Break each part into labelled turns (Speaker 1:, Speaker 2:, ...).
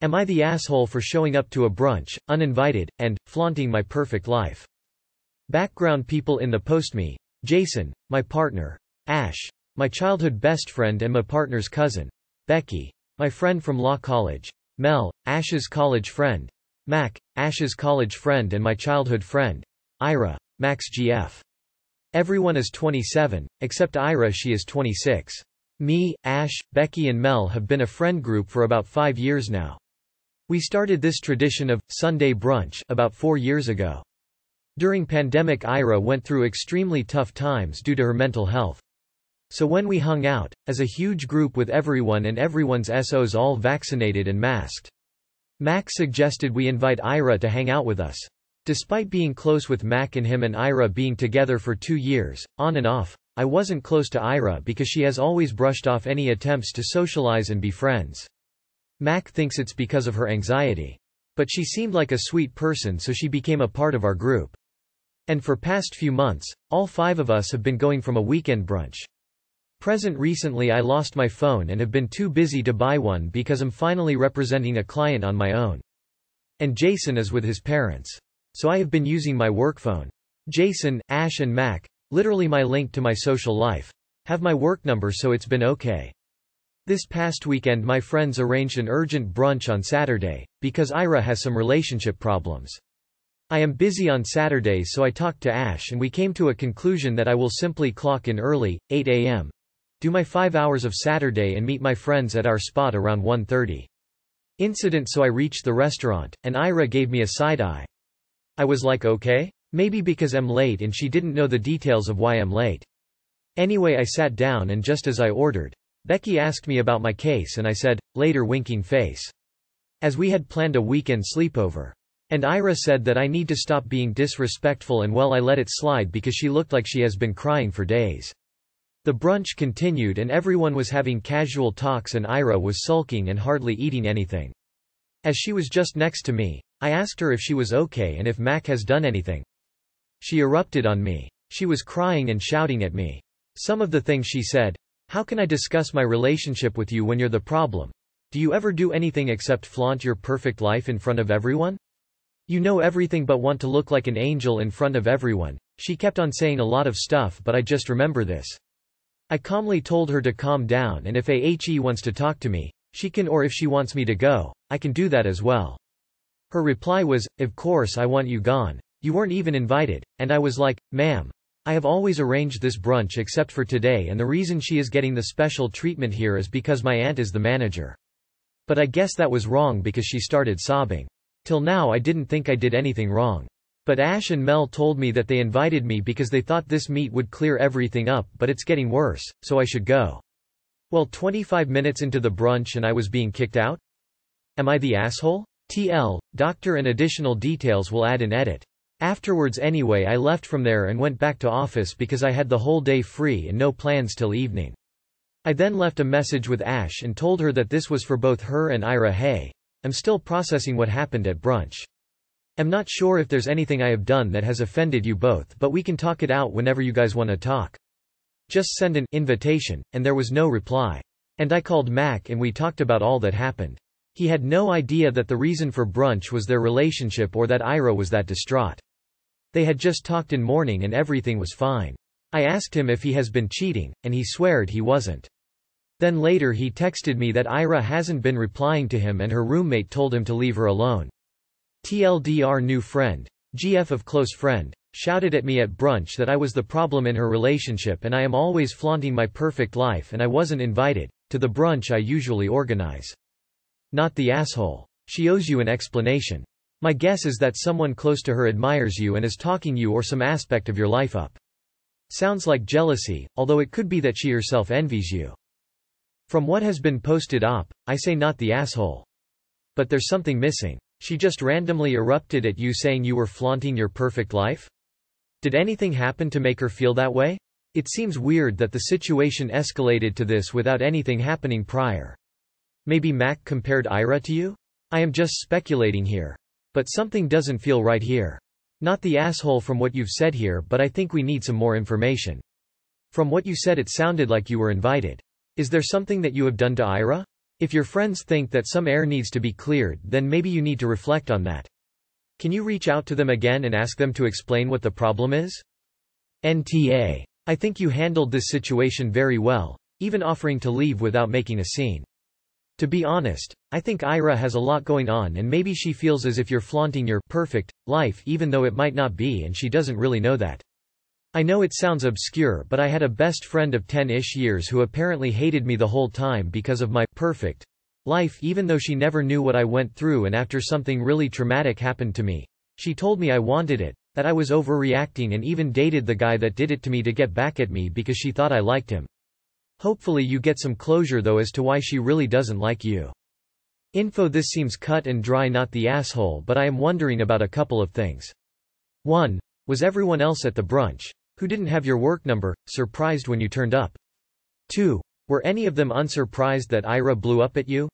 Speaker 1: Am I the asshole for showing up to a brunch, uninvited, and, flaunting my perfect life? Background people in the post me. Jason, my partner. Ash, my childhood best friend and my partner's cousin. Becky, my friend from law college. Mel, Ash's college friend. Mac, Ash's college friend and my childhood friend. Ira, Max GF. Everyone is 27, except Ira she is 26. Me, Ash, Becky and Mel have been a friend group for about five years now. We started this tradition of Sunday brunch about four years ago. During pandemic Ira went through extremely tough times due to her mental health. So when we hung out, as a huge group with everyone and everyone's SOs all vaccinated and masked. Mac suggested we invite Ira to hang out with us. Despite being close with Mac and him and Ira being together for two years, on and off, I wasn't close to Ira because she has always brushed off any attempts to socialize and be friends. Mac thinks it's because of her anxiety. But she seemed like a sweet person so she became a part of our group. And for past few months, all five of us have been going from a weekend brunch. Present recently I lost my phone and have been too busy to buy one because I'm finally representing a client on my own. And Jason is with his parents. So I have been using my work phone. Jason, Ash and Mac, literally my link to my social life, have my work number so it's been okay. This past weekend my friends arranged an urgent brunch on Saturday, because Ira has some relationship problems. I am busy on Saturday so I talked to Ash and we came to a conclusion that I will simply clock in early, 8 a.m. Do my 5 hours of Saturday and meet my friends at our spot around 1.30. Incident so I reached the restaurant, and Ira gave me a side eye. I was like okay? Maybe because I'm late and she didn't know the details of why I'm late. Anyway I sat down and just as I ordered, Becky asked me about my case and I said, later winking face. As we had planned a weekend sleepover. And Ira said that I need to stop being disrespectful and well I let it slide because she looked like she has been crying for days. The brunch continued and everyone was having casual talks and Ira was sulking and hardly eating anything. As she was just next to me, I asked her if she was okay and if Mac has done anything. She erupted on me. She was crying and shouting at me. Some of the things she said, how can I discuss my relationship with you when you're the problem? Do you ever do anything except flaunt your perfect life in front of everyone? You know everything but want to look like an angel in front of everyone. She kept on saying a lot of stuff but I just remember this. I calmly told her to calm down and if AHE wants to talk to me, she can or if she wants me to go, I can do that as well. Her reply was, of course I want you gone, you weren't even invited, and I was like, ma'am, I have always arranged this brunch except for today and the reason she is getting the special treatment here is because my aunt is the manager. But I guess that was wrong because she started sobbing. Till now I didn't think I did anything wrong. But Ash and Mel told me that they invited me because they thought this meet would clear everything up but it's getting worse, so I should go. Well 25 minutes into the brunch and I was being kicked out? Am I the asshole? TL, doctor and additional details will add in edit. Afterwards anyway I left from there and went back to office because I had the whole day free and no plans till evening. I then left a message with Ash and told her that this was for both her and Ira Hay. I'm still processing what happened at brunch. I'm not sure if there's anything I have done that has offended you both but we can talk it out whenever you guys want to talk. Just send an invitation, and there was no reply. And I called Mac and we talked about all that happened. He had no idea that the reason for brunch was their relationship or that Ira was that distraught. They had just talked in morning and everything was fine. I asked him if he has been cheating, and he sweared he wasn't. Then later he texted me that Ira hasn't been replying to him and her roommate told him to leave her alone. TLDR new friend. GF of close friend. Shouted at me at brunch that I was the problem in her relationship and I am always flaunting my perfect life and I wasn't invited, to the brunch I usually organize. Not the asshole. She owes you an explanation. My guess is that someone close to her admires you and is talking you or some aspect of your life up. Sounds like jealousy, although it could be that she herself envies you. From what has been posted up, I say not the asshole. But there's something missing. She just randomly erupted at you saying you were flaunting your perfect life? Did anything happen to make her feel that way? It seems weird that the situation escalated to this without anything happening prior. Maybe Mac compared Ira to you? I am just speculating here. But something doesn't feel right here. Not the asshole from what you've said here but I think we need some more information. From what you said it sounded like you were invited. Is there something that you have done to Ira? If your friends think that some air needs to be cleared then maybe you need to reflect on that. Can you reach out to them again and ask them to explain what the problem is? NTA. I think you handled this situation very well, even offering to leave without making a scene. To be honest, I think Ira has a lot going on and maybe she feels as if you're flaunting your perfect life even though it might not be and she doesn't really know that. I know it sounds obscure but I had a best friend of 10-ish years who apparently hated me the whole time because of my perfect life even though she never knew what I went through and after something really traumatic happened to me. She told me I wanted it, that I was overreacting and even dated the guy that did it to me to get back at me because she thought I liked him. Hopefully you get some closure though as to why she really doesn't like you. Info This seems cut and dry not the asshole but I am wondering about a couple of things. 1. Was everyone else at the brunch, who didn't have your work number, surprised when you turned up? 2. Were any of them unsurprised that Ira blew up at you?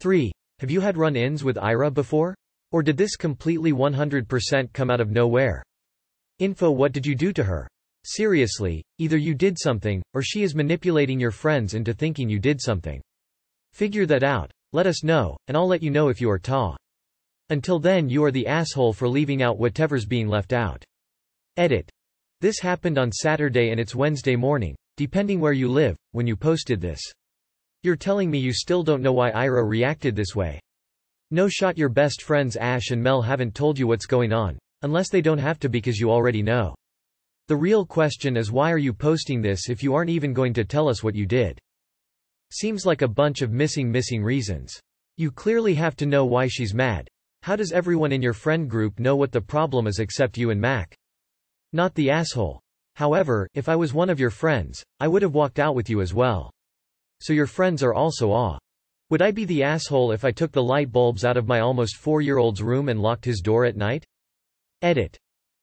Speaker 1: 3. Have you had run-ins with Ira before? Or did this completely 100% come out of nowhere? Info What did you do to her? Seriously, either you did something, or she is manipulating your friends into thinking you did something. Figure that out. Let us know, and I'll let you know if you are ta. Until then you are the asshole for leaving out whatever's being left out. Edit. This happened on Saturday and it's Wednesday morning, depending where you live, when you posted this. You're telling me you still don't know why Ira reacted this way. No shot your best friends Ash and Mel haven't told you what's going on, unless they don't have to because you already know. The real question is why are you posting this if you aren't even going to tell us what you did? Seems like a bunch of missing missing reasons. You clearly have to know why she's mad. How does everyone in your friend group know what the problem is except you and Mac? Not the asshole. However, if I was one of your friends, I would have walked out with you as well. So your friends are also aw. Would I be the asshole if I took the light bulbs out of my almost four-year-old's room and locked his door at night? Edit.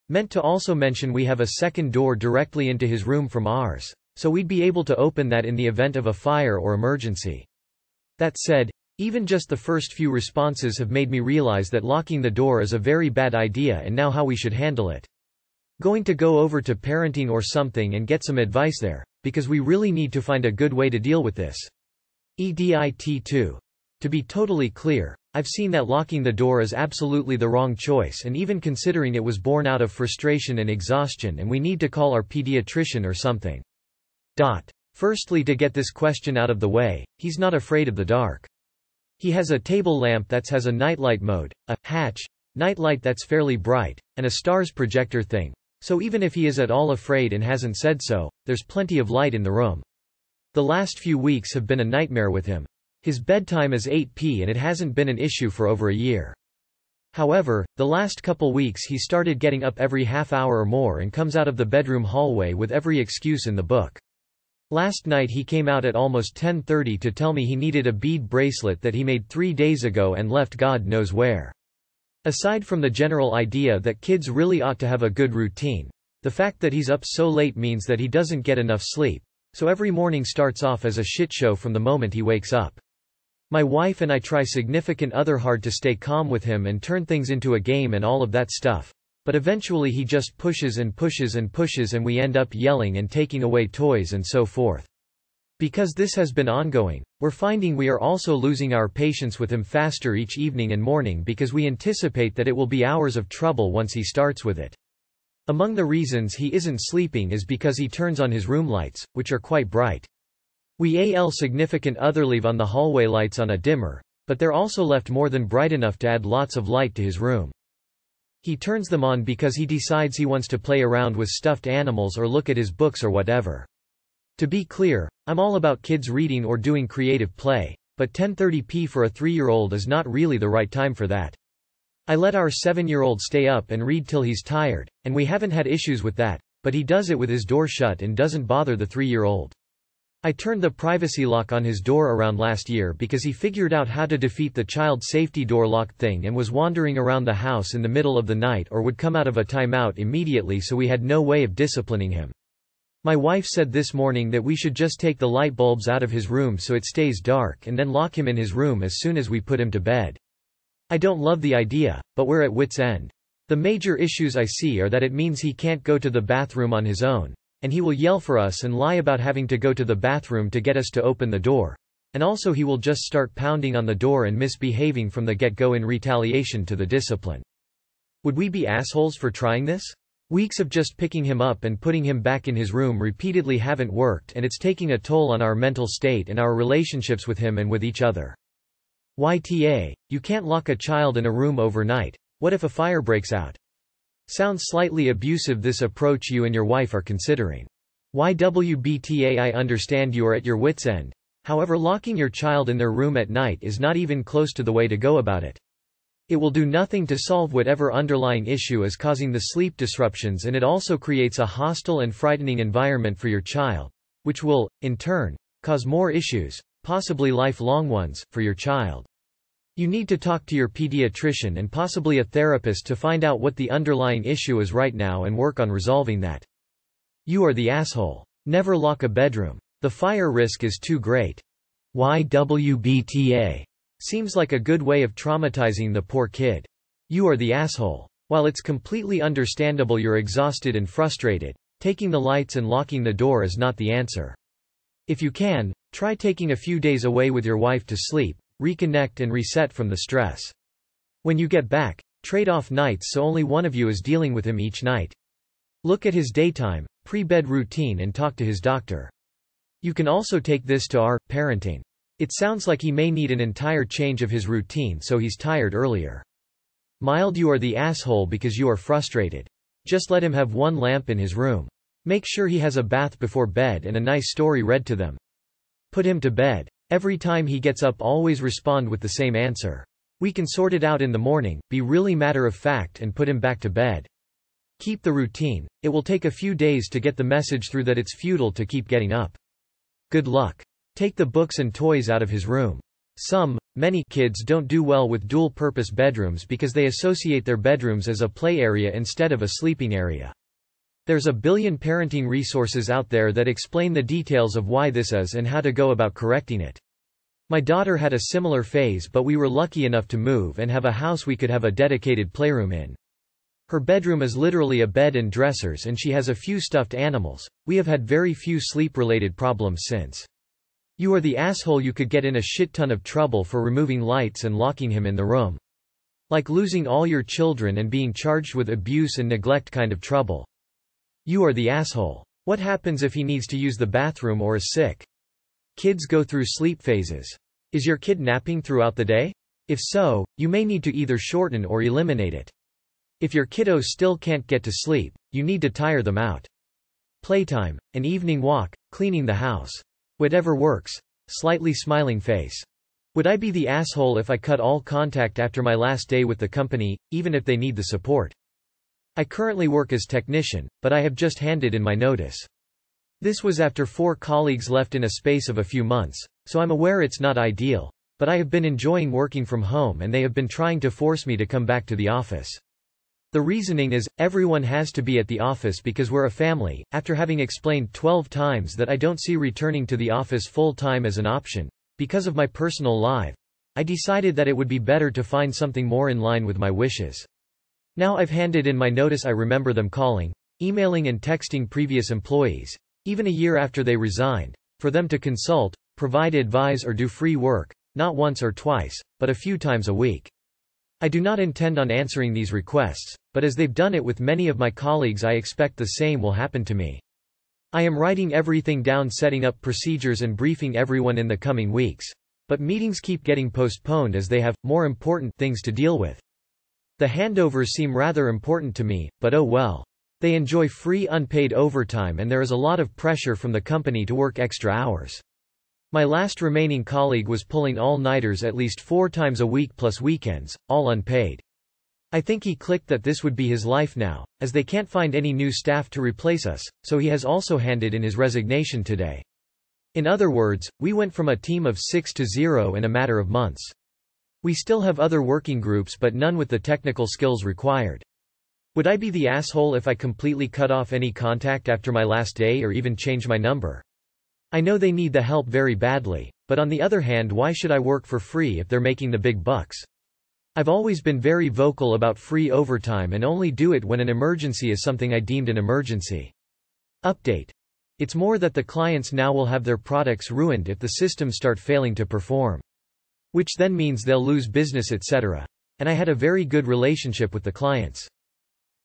Speaker 1: Meant to also mention we have a second door directly into his room from ours. So we'd be able to open that in the event of a fire or emergency. That said, even just the first few responses have made me realize that locking the door is a very bad idea and now how we should handle it. Going to go over to parenting or something and get some advice there, because we really need to find a good way to deal with this. EDIT 2. To be totally clear, I've seen that locking the door is absolutely the wrong choice and even considering it was born out of frustration and exhaustion and we need to call our pediatrician or something. Dot. Firstly to get this question out of the way, he's not afraid of the dark. He has a table lamp that has a nightlight mode, a hatch, nightlight that's fairly bright, and a stars projector thing, so even if he is at all afraid and hasn't said so, there's plenty of light in the room. The last few weeks have been a nightmare with him. His bedtime is 8p and it hasn't been an issue for over a year. However, the last couple weeks he started getting up every half hour or more and comes out of the bedroom hallway with every excuse in the book. Last night he came out at almost 10.30 to tell me he needed a bead bracelet that he made three days ago and left God knows where. Aside from the general idea that kids really ought to have a good routine, the fact that he's up so late means that he doesn't get enough sleep, so every morning starts off as a shit show from the moment he wakes up. My wife and I try significant other hard to stay calm with him and turn things into a game and all of that stuff. But eventually he just pushes and pushes and pushes and we end up yelling and taking away toys and so forth. Because this has been ongoing, we're finding we are also losing our patience with him faster each evening and morning because we anticipate that it will be hours of trouble once he starts with it. Among the reasons he isn't sleeping is because he turns on his room lights, which are quite bright. We al significant other leave on the hallway lights on a dimmer, but they're also left more than bright enough to add lots of light to his room. He turns them on because he decides he wants to play around with stuffed animals or look at his books or whatever. To be clear, I'm all about kids reading or doing creative play, but 1030p for a three-year-old is not really the right time for that. I let our seven-year-old stay up and read till he's tired, and we haven't had issues with that, but he does it with his door shut and doesn't bother the three-year-old. I turned the privacy lock on his door around last year because he figured out how to defeat the child safety door lock thing and was wandering around the house in the middle of the night or would come out of a timeout immediately so we had no way of disciplining him. My wife said this morning that we should just take the light bulbs out of his room so it stays dark and then lock him in his room as soon as we put him to bed. I don't love the idea, but we're at wit's end. The major issues I see are that it means he can't go to the bathroom on his own, and he will yell for us and lie about having to go to the bathroom to get us to open the door. And also he will just start pounding on the door and misbehaving from the get-go in retaliation to the discipline. Would we be assholes for trying this? Weeks of just picking him up and putting him back in his room repeatedly haven't worked and it's taking a toll on our mental state and our relationships with him and with each other. YTA, you can't lock a child in a room overnight, what if a fire breaks out? Sounds slightly abusive this approach you and your wife are considering. YWBTA I understand you are at your wits end. However locking your child in their room at night is not even close to the way to go about it. It will do nothing to solve whatever underlying issue is causing the sleep disruptions and it also creates a hostile and frightening environment for your child, which will, in turn, cause more issues, possibly lifelong ones, for your child. You need to talk to your pediatrician and possibly a therapist to find out what the underlying issue is right now and work on resolving that. You are the asshole. Never lock a bedroom. The fire risk is too great. YWBTA seems like a good way of traumatizing the poor kid. You are the asshole. While it's completely understandable you're exhausted and frustrated, taking the lights and locking the door is not the answer. If you can, try taking a few days away with your wife to sleep, reconnect and reset from the stress. When you get back, trade off nights so only one of you is dealing with him each night. Look at his daytime, pre-bed routine and talk to his doctor. You can also take this to our parenting. It sounds like he may need an entire change of his routine so he's tired earlier. Mild you are the asshole because you are frustrated. Just let him have one lamp in his room. Make sure he has a bath before bed and a nice story read to them. Put him to bed. Every time he gets up always respond with the same answer. We can sort it out in the morning, be really matter of fact and put him back to bed. Keep the routine, it will take a few days to get the message through that it's futile to keep getting up. Good luck. Take the books and toys out of his room. Some, many kids don't do well with dual-purpose bedrooms because they associate their bedrooms as a play area instead of a sleeping area. There's a billion parenting resources out there that explain the details of why this is and how to go about correcting it. My daughter had a similar phase but we were lucky enough to move and have a house we could have a dedicated playroom in. Her bedroom is literally a bed and dressers and she has a few stuffed animals. We have had very few sleep-related problems since. You are the asshole you could get in a shit ton of trouble for removing lights and locking him in the room. Like losing all your children and being charged with abuse and neglect kind of trouble. You are the asshole. What happens if he needs to use the bathroom or is sick? Kids go through sleep phases. Is your kid napping throughout the day? If so, you may need to either shorten or eliminate it. If your kiddo still can't get to sleep, you need to tire them out. Playtime, an evening walk, cleaning the house. Whatever works. Slightly smiling face. Would I be the asshole if I cut all contact after my last day with the company, even if they need the support? I currently work as technician, but I have just handed in my notice. This was after four colleagues left in a space of a few months, so I'm aware it's not ideal, but I have been enjoying working from home and they have been trying to force me to come back to the office. The reasoning is, everyone has to be at the office because we're a family, after having explained 12 times that I don't see returning to the office full-time as an option, because of my personal life, I decided that it would be better to find something more in line with my wishes. Now I've handed in my notice I remember them calling, emailing and texting previous employees, even a year after they resigned, for them to consult, provide advice or do free work, not once or twice, but a few times a week. I do not intend on answering these requests, but as they've done it with many of my colleagues I expect the same will happen to me. I am writing everything down setting up procedures and briefing everyone in the coming weeks. But meetings keep getting postponed as they have, more important, things to deal with. The handovers seem rather important to me, but oh well. They enjoy free unpaid overtime and there is a lot of pressure from the company to work extra hours. My last remaining colleague was pulling all-nighters at least four times a week plus weekends, all unpaid. I think he clicked that this would be his life now, as they can't find any new staff to replace us, so he has also handed in his resignation today. In other words, we went from a team of 6 to 0 in a matter of months. We still have other working groups but none with the technical skills required. Would I be the asshole if I completely cut off any contact after my last day or even change my number? I know they need the help very badly, but on the other hand why should I work for free if they're making the big bucks? I've always been very vocal about free overtime and only do it when an emergency is something I deemed an emergency. Update. It's more that the clients now will have their products ruined if the systems start failing to perform. Which then means they'll lose business etc. And I had a very good relationship with the clients.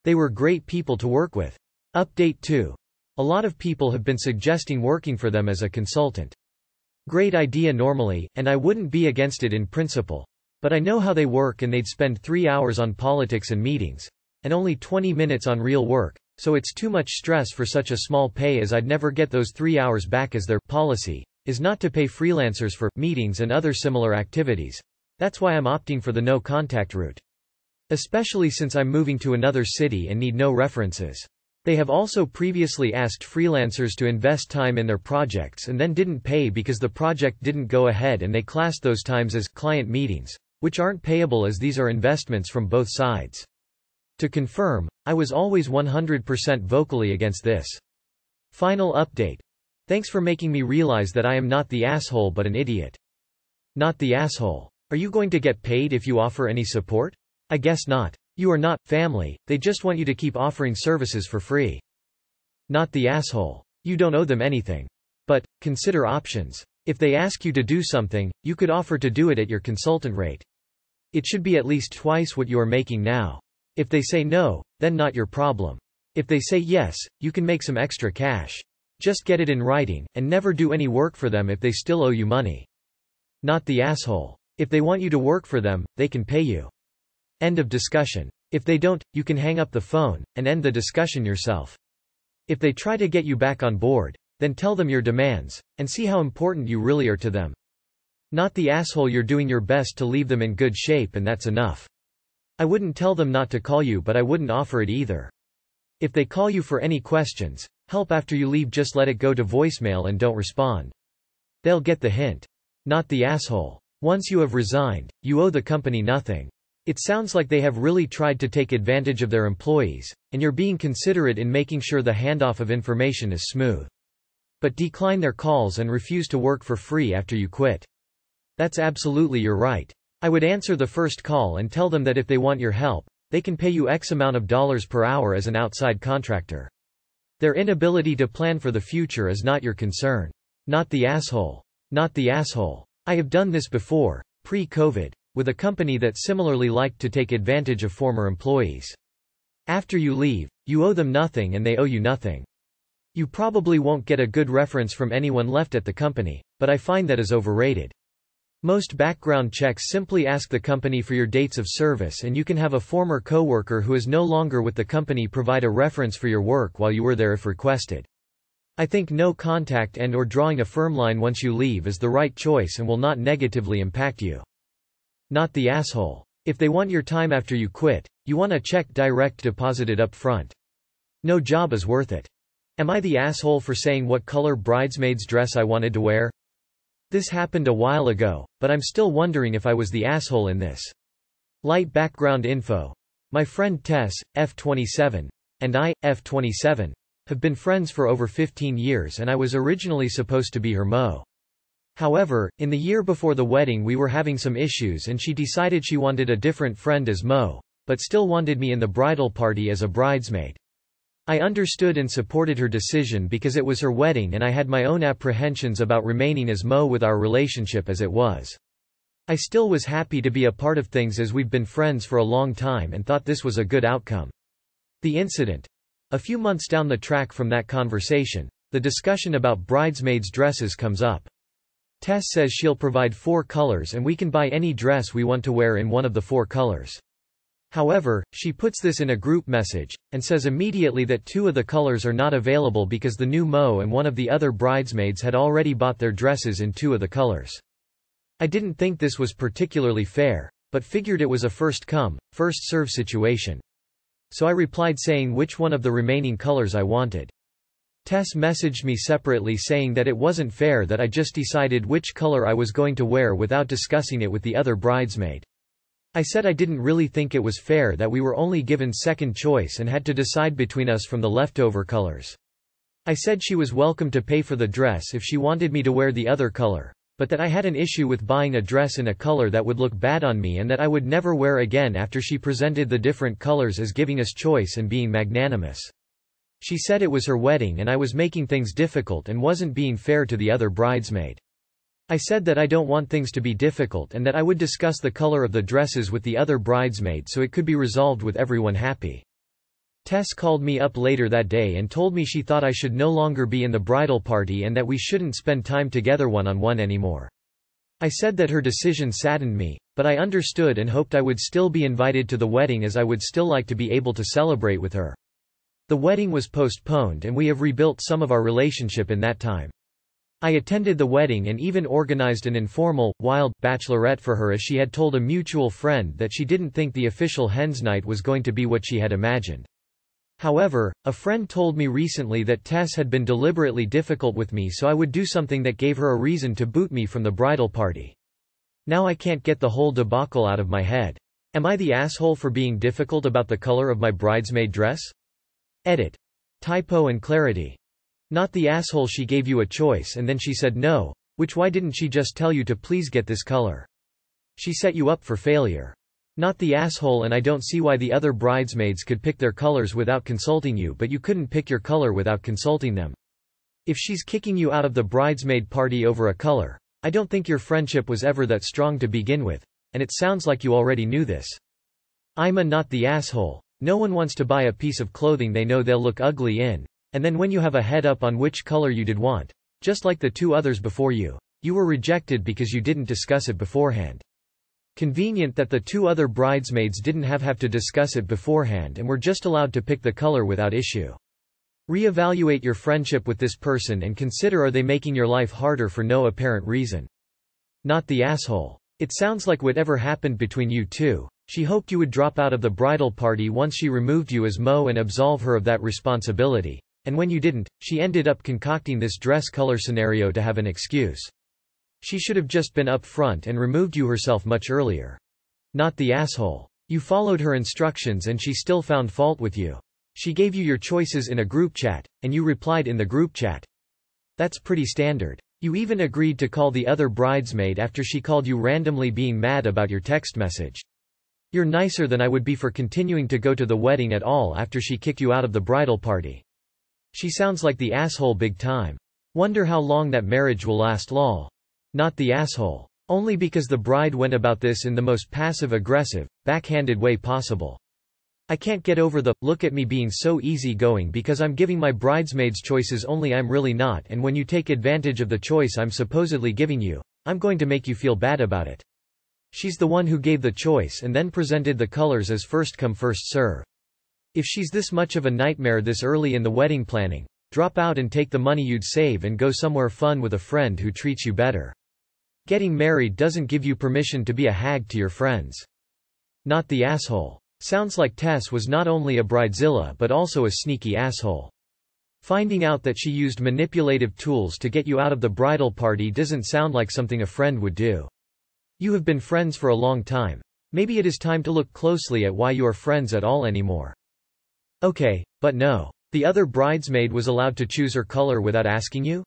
Speaker 1: They were great people to work with. Update 2. A lot of people have been suggesting working for them as a consultant. Great idea normally, and I wouldn't be against it in principle. But I know how they work and they'd spend three hours on politics and meetings. And only 20 minutes on real work, so it's too much stress for such a small pay as I'd never get those three hours back as their policy, is not to pay freelancers for meetings and other similar activities. That's why I'm opting for the no contact route. Especially since I'm moving to another city and need no references. They have also previously asked freelancers to invest time in their projects and then didn't pay because the project didn't go ahead and they classed those times as client meetings, which aren't payable as these are investments from both sides. To confirm, I was always 100% vocally against this. Final update Thanks for making me realize that I am not the asshole but an idiot. Not the asshole. Are you going to get paid if you offer any support? I guess not. You are not, family, they just want you to keep offering services for free. Not the asshole. You don't owe them anything. But, consider options. If they ask you to do something, you could offer to do it at your consultant rate. It should be at least twice what you are making now. If they say no, then not your problem. If they say yes, you can make some extra cash. Just get it in writing, and never do any work for them if they still owe you money. Not the asshole. If they want you to work for them, they can pay you. End of discussion. If they don't, you can hang up the phone, and end the discussion yourself. If they try to get you back on board, then tell them your demands, and see how important you really are to them. Not the asshole you're doing your best to leave them in good shape and that's enough. I wouldn't tell them not to call you but I wouldn't offer it either. If they call you for any questions, Help after you leave just let it go to voicemail and don't respond. They'll get the hint. Not the asshole. Once you have resigned, you owe the company nothing. It sounds like they have really tried to take advantage of their employees, and you're being considerate in making sure the handoff of information is smooth. But decline their calls and refuse to work for free after you quit. That's absolutely your right. I would answer the first call and tell them that if they want your help, they can pay you X amount of dollars per hour as an outside contractor. Their inability to plan for the future is not your concern. Not the asshole. Not the asshole. I have done this before, pre-COVID, with a company that similarly liked to take advantage of former employees. After you leave, you owe them nothing and they owe you nothing. You probably won't get a good reference from anyone left at the company, but I find that is overrated. Most background checks simply ask the company for your dates of service and you can have a former coworker who is no longer with the company provide a reference for your work while you were there if requested. I think no contact and or drawing a firm line once you leave is the right choice and will not negatively impact you. Not the asshole. If they want your time after you quit, you want a check direct deposited up front. No job is worth it. Am I the asshole for saying what color bridesmaid's dress I wanted to wear? This happened a while ago, but I'm still wondering if I was the asshole in this. Light background info. My friend Tess, F27, and I, F27, have been friends for over 15 years and I was originally supposed to be her mo. However, in the year before the wedding we were having some issues and she decided she wanted a different friend as mo, but still wanted me in the bridal party as a bridesmaid. I understood and supported her decision because it was her wedding and I had my own apprehensions about remaining as Mo with our relationship as it was. I still was happy to be a part of things as we've been friends for a long time and thought this was a good outcome. The incident. A few months down the track from that conversation, the discussion about bridesmaids' dresses comes up. Tess says she'll provide four colors and we can buy any dress we want to wear in one of the four colors. However, she puts this in a group message, and says immediately that two of the colors are not available because the new mo and one of the other bridesmaids had already bought their dresses in two of the colors. I didn't think this was particularly fair, but figured it was a first-come, first-serve situation. So I replied saying which one of the remaining colors I wanted. Tess messaged me separately saying that it wasn't fair that I just decided which color I was going to wear without discussing it with the other bridesmaid. I said I didn't really think it was fair that we were only given second choice and had to decide between us from the leftover colors. I said she was welcome to pay for the dress if she wanted me to wear the other color, but that I had an issue with buying a dress in a color that would look bad on me and that I would never wear again after she presented the different colors as giving us choice and being magnanimous. She said it was her wedding and I was making things difficult and wasn't being fair to the other bridesmaid. I said that I don't want things to be difficult and that I would discuss the color of the dresses with the other bridesmaid so it could be resolved with everyone happy. Tess called me up later that day and told me she thought I should no longer be in the bridal party and that we shouldn't spend time together one-on-one -on -one anymore. I said that her decision saddened me, but I understood and hoped I would still be invited to the wedding as I would still like to be able to celebrate with her. The wedding was postponed and we have rebuilt some of our relationship in that time. I attended the wedding and even organized an informal, wild, bachelorette for her as she had told a mutual friend that she didn't think the official hen's night was going to be what she had imagined. However, a friend told me recently that Tess had been deliberately difficult with me so I would do something that gave her a reason to boot me from the bridal party. Now I can't get the whole debacle out of my head. Am I the asshole for being difficult about the color of my bridesmaid dress? Edit. Typo and clarity. Not the asshole she gave you a choice and then she said no, which why didn't she just tell you to please get this color? She set you up for failure. Not the asshole and I don't see why the other bridesmaids could pick their colors without consulting you but you couldn't pick your color without consulting them. If she's kicking you out of the bridesmaid party over a color, I don't think your friendship was ever that strong to begin with, and it sounds like you already knew this. I'm a not the asshole. No one wants to buy a piece of clothing they know they'll look ugly in, and then when you have a head up on which color you did want, just like the two others before you, you were rejected because you didn't discuss it beforehand. Convenient that the two other bridesmaids didn't have have to discuss it beforehand and were just allowed to pick the color without issue. Reevaluate your friendship with this person and consider are they making your life harder for no apparent reason. Not the asshole. It sounds like whatever happened between you two, she hoped you would drop out of the bridal party once she removed you as Mo and absolve her of that responsibility, and when you didn't, she ended up concocting this dress color scenario to have an excuse. She should have just been up front and removed you herself much earlier. Not the asshole. You followed her instructions and she still found fault with you. She gave you your choices in a group chat, and you replied in the group chat. That's pretty standard. You even agreed to call the other bridesmaid after she called you randomly being mad about your text message. You're nicer than I would be for continuing to go to the wedding at all after she kicked you out of the bridal party. She sounds like the asshole big time. Wonder how long that marriage will last lol. Not the asshole. Only because the bride went about this in the most passive-aggressive, backhanded way possible. I can't get over the, look at me being so easygoing because I'm giving my bridesmaids choices only I'm really not and when you take advantage of the choice I'm supposedly giving you, I'm going to make you feel bad about it. She's the one who gave the choice and then presented the colors as first come first serve. If she's this much of a nightmare this early in the wedding planning, drop out and take the money you'd save and go somewhere fun with a friend who treats you better. Getting married doesn't give you permission to be a hag to your friends. Not the asshole. Sounds like Tess was not only a bridezilla but also a sneaky asshole. Finding out that she used manipulative tools to get you out of the bridal party doesn't sound like something a friend would do. You have been friends for a long time. Maybe it is time to look closely at why you are friends at all anymore. Okay, but no. The other bridesmaid was allowed to choose her color without asking you?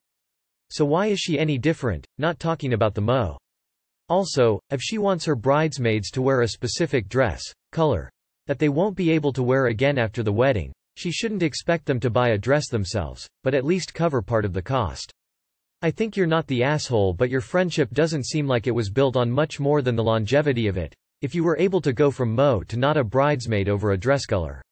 Speaker 1: So why is she any different, not talking about the mo? Also, if she wants her bridesmaids to wear a specific dress, color, that they won't be able to wear again after the wedding, she shouldn't expect them to buy a dress themselves, but at least cover part of the cost. I think you're not the asshole but your friendship doesn't seem like it was built on much more than the longevity of it, if you were able to go from mo to not a bridesmaid over a dress color.